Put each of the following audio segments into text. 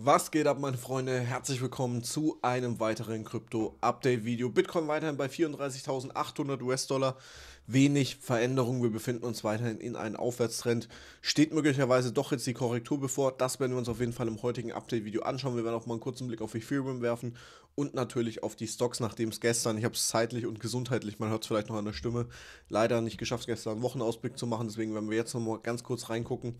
Was geht ab, meine Freunde? Herzlich willkommen zu einem weiteren Krypto-Update-Video. Bitcoin weiterhin bei 34.800 US-Dollar. Wenig Veränderung. Wir befinden uns weiterhin in einem Aufwärtstrend. Steht möglicherweise doch jetzt die Korrektur bevor. Das werden wir uns auf jeden Fall im heutigen Update-Video anschauen. Wir werden auch mal einen kurzen Blick auf Ethereum werfen und natürlich auf die Stocks, nachdem es gestern, ich habe es zeitlich und gesundheitlich, man hört es vielleicht noch an der Stimme, leider nicht geschafft, gestern einen Wochenausblick zu machen. Deswegen werden wir jetzt nochmal ganz kurz reingucken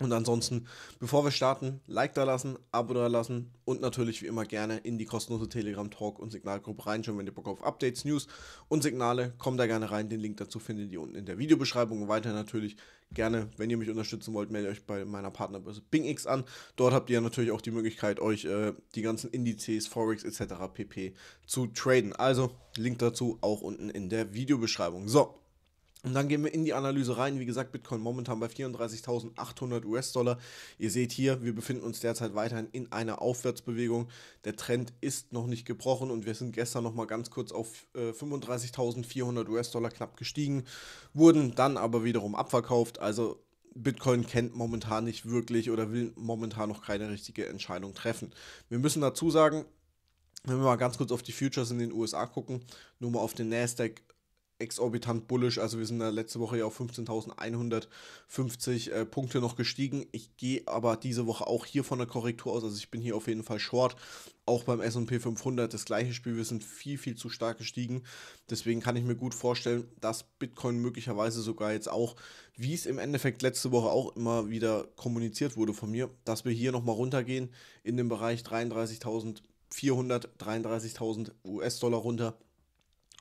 und ansonsten, bevor wir starten, Like da lassen, Abo da lassen und natürlich wie immer gerne in die kostenlose Telegram-Talk- und Signalgruppe reinschauen, wenn ihr Bock auf Updates, News und Signale, kommt da gerne rein. Den Link dazu findet ihr unten in der Videobeschreibung. Und weiter natürlich gerne, wenn ihr mich unterstützen wollt, meldet euch bei meiner Partnerbörse BingX an. Dort habt ihr natürlich auch die Möglichkeit, euch äh, die ganzen Indizes, Forex etc. pp. zu traden. Also, Link dazu auch unten in der Videobeschreibung. So, und dann gehen wir in die Analyse rein. Wie gesagt, Bitcoin momentan bei 34.800 US-Dollar. Ihr seht hier, wir befinden uns derzeit weiterhin in einer Aufwärtsbewegung. Der Trend ist noch nicht gebrochen und wir sind gestern nochmal ganz kurz auf 35.400 äh, US-Dollar knapp gestiegen, wurden dann aber wiederum abverkauft. Also Bitcoin kennt momentan nicht wirklich oder will momentan noch keine richtige Entscheidung treffen. Wir müssen dazu sagen, wenn wir mal ganz kurz auf die Futures in den USA gucken, nur mal auf den Nasdaq exorbitant bullisch. Also wir sind da letzte Woche ja auf 15.150 äh, Punkte noch gestiegen. Ich gehe aber diese Woche auch hier von der Korrektur aus. Also ich bin hier auf jeden Fall short. Auch beim S&P 500 das gleiche Spiel. Wir sind viel, viel zu stark gestiegen. Deswegen kann ich mir gut vorstellen, dass Bitcoin möglicherweise sogar jetzt auch, wie es im Endeffekt letzte Woche auch immer wieder kommuniziert wurde von mir, dass wir hier nochmal runtergehen in den Bereich 33.400, 33.000 US-Dollar runter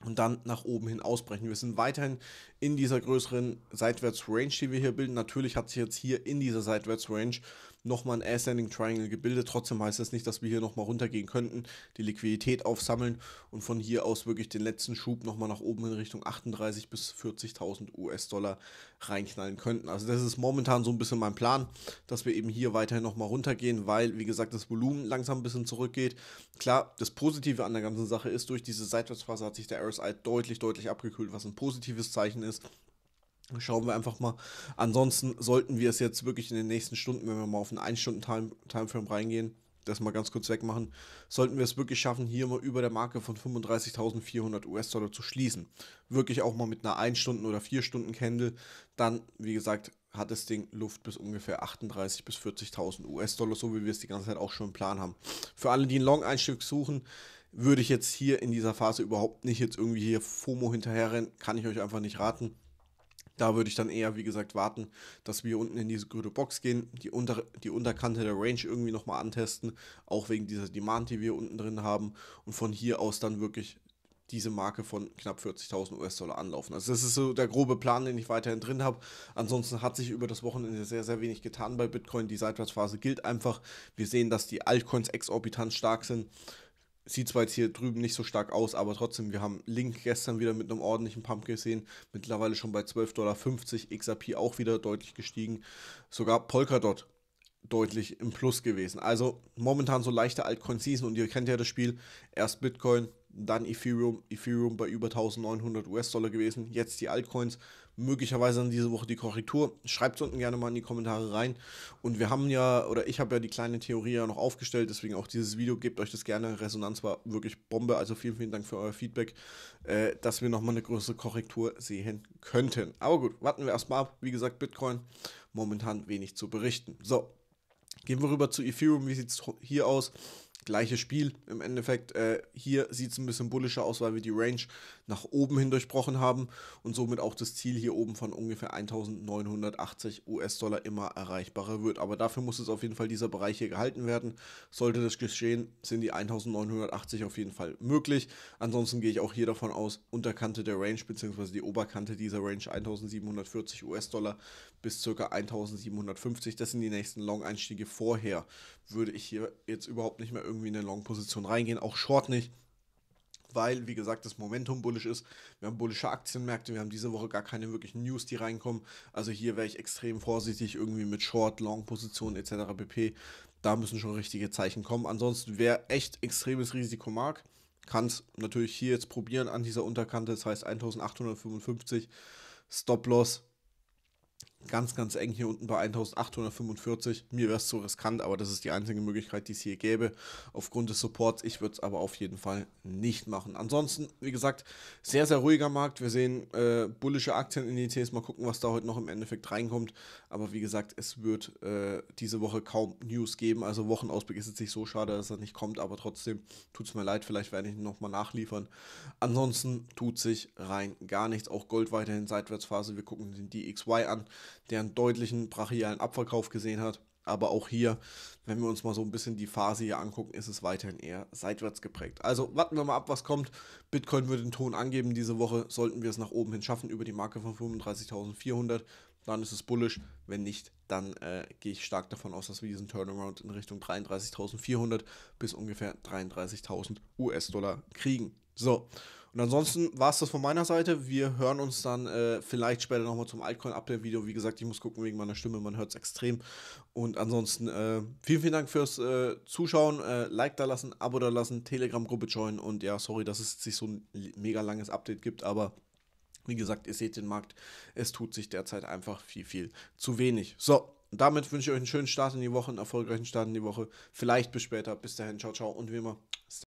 und dann nach oben hin ausbrechen. Wir sind weiterhin in dieser größeren Seitwärtsrange, die wir hier bilden. Natürlich hat sich jetzt hier in dieser Seitwärtsrange nochmal ein Ascending Triangle gebildet. Trotzdem heißt das nicht, dass wir hier nochmal runtergehen könnten, die Liquidität aufsammeln und von hier aus wirklich den letzten Schub nochmal nach oben in Richtung 38 bis 40.000 US-Dollar reinknallen könnten. Also das ist momentan so ein bisschen mein Plan, dass wir eben hier weiterhin nochmal runtergehen, weil, wie gesagt, das Volumen langsam ein bisschen zurückgeht. Klar, das Positive an der ganzen Sache ist, durch diese Seitwärtsphase hat sich der RSI deutlich, deutlich abgekühlt, was ein positives Zeichen ist. Schauen wir einfach mal. Ansonsten sollten wir es jetzt wirklich in den nächsten Stunden, wenn wir mal auf einen 1-Stunden-Timeframe reingehen, das mal ganz kurz wegmachen, sollten wir es wirklich schaffen, hier mal über der Marke von 35.400 US-Dollar zu schließen. Wirklich auch mal mit einer 1-Stunden- oder 4-Stunden-Candle. Dann, wie gesagt, hat das Ding Luft bis ungefähr 38.000 bis 40.000 US-Dollar, so wie wir es die ganze Zeit auch schon im Plan haben. Für alle, die einen Long-Einstieg suchen, würde ich jetzt hier in dieser Phase überhaupt nicht jetzt irgendwie hier FOMO hinterherrennen, kann ich euch einfach nicht raten. Da würde ich dann eher, wie gesagt, warten, dass wir unten in diese grüne Box gehen, die, unter, die Unterkante der Range irgendwie nochmal antesten, auch wegen dieser Demand, die wir unten drin haben und von hier aus dann wirklich diese Marke von knapp 40.000 US-Dollar anlaufen. Also das ist so der grobe Plan, den ich weiterhin drin habe. Ansonsten hat sich über das Wochenende sehr, sehr wenig getan bei Bitcoin. Die Seitwärtsphase gilt einfach. Wir sehen, dass die Altcoins exorbitant stark sind sieht zwar jetzt hier drüben nicht so stark aus, aber trotzdem, wir haben Link gestern wieder mit einem ordentlichen Pump gesehen, mittlerweile schon bei 12,50 Dollar, XRP auch wieder deutlich gestiegen, sogar Polkadot deutlich im Plus gewesen. Also momentan so leichte Altcoin-Season und ihr kennt ja das Spiel, erst Bitcoin, dann Ethereum, Ethereum bei über 1900 US-Dollar gewesen, jetzt die Altcoins möglicherweise dann diese Woche die Korrektur. Schreibt es unten gerne mal in die Kommentare rein. Und wir haben ja, oder ich habe ja die kleine Theorie ja noch aufgestellt, deswegen auch dieses Video, gebt euch das gerne. Resonanz war wirklich Bombe, also vielen, vielen Dank für euer Feedback, äh, dass wir nochmal eine größere Korrektur sehen könnten. Aber gut, warten wir erstmal ab. Wie gesagt, Bitcoin momentan wenig zu berichten. So, gehen wir rüber zu Ethereum. Wie sieht es hier aus? Gleiches Spiel im Endeffekt. Äh, hier sieht es ein bisschen bullischer aus, weil wir die Range nach oben hin durchbrochen haben und somit auch das Ziel hier oben von ungefähr 1980 US-Dollar immer erreichbarer wird. Aber dafür muss es auf jeden Fall dieser Bereich hier gehalten werden. Sollte das geschehen, sind die 1980 auf jeden Fall möglich. Ansonsten gehe ich auch hier davon aus, Unterkante der Range bzw. die Oberkante dieser Range 1740 US-Dollar bis ca. 1750. Das sind die nächsten Long-Einstiege vorher würde ich hier jetzt überhaupt nicht mehr irgendwie in eine Long-Position reingehen, auch Short nicht, weil, wie gesagt, das Momentum bullisch ist. Wir haben bullische Aktienmärkte, wir haben diese Woche gar keine wirklichen News, die reinkommen. Also hier wäre ich extrem vorsichtig irgendwie mit Short, Long-Positionen etc. pp. Da müssen schon richtige Zeichen kommen. Ansonsten, wer echt extremes Risiko mag, kann es natürlich hier jetzt probieren an dieser Unterkante, das heißt 1855 Stop-Loss ganz, ganz eng hier unten bei 1845. Mir wäre es zu riskant, aber das ist die einzige Möglichkeit, die es hier gäbe. Aufgrund des Supports. Ich würde es aber auf jeden Fall nicht machen. Ansonsten, wie gesagt, sehr, sehr ruhiger Markt. Wir sehen äh, bullische Aktienindizes. Mal gucken, was da heute noch im Endeffekt reinkommt. Aber wie gesagt, es wird äh, diese Woche kaum News geben. Also Wochenausblick ist es nicht so schade, dass er nicht kommt. Aber trotzdem tut es mir leid. Vielleicht werde ich ihn nochmal nachliefern. Ansonsten tut sich rein gar nichts. Auch Gold weiterhin Seitwärtsphase. Wir gucken den DXY an der einen deutlichen brachialen Abverkauf gesehen hat. Aber auch hier, wenn wir uns mal so ein bisschen die Phase hier angucken, ist es weiterhin eher seitwärts geprägt. Also warten wir mal ab, was kommt. Bitcoin wird den Ton angeben diese Woche. Sollten wir es nach oben hin schaffen über die Marke von 35.400, dann ist es bullisch. Wenn nicht, dann äh, gehe ich stark davon aus, dass wir diesen Turnaround in Richtung 33.400 bis ungefähr 33.000 US-Dollar kriegen. So, und ansonsten war es das von meiner Seite. Wir hören uns dann äh, vielleicht später nochmal zum Altcoin-Update-Video. Wie gesagt, ich muss gucken wegen meiner Stimme, man hört es extrem. Und ansonsten äh, vielen, vielen Dank fürs äh, Zuschauen. Äh, like da lassen, Abo da lassen, Telegram-Gruppe joinen. Und ja, sorry, dass es sich so ein mega langes Update gibt, aber wie gesagt, ihr seht den Markt. Es tut sich derzeit einfach viel, viel zu wenig. So. Und damit wünsche ich euch einen schönen Start in die Woche, einen erfolgreichen Start in die Woche. Vielleicht bis später. Bis dahin. Ciao, ciao. Und wie immer,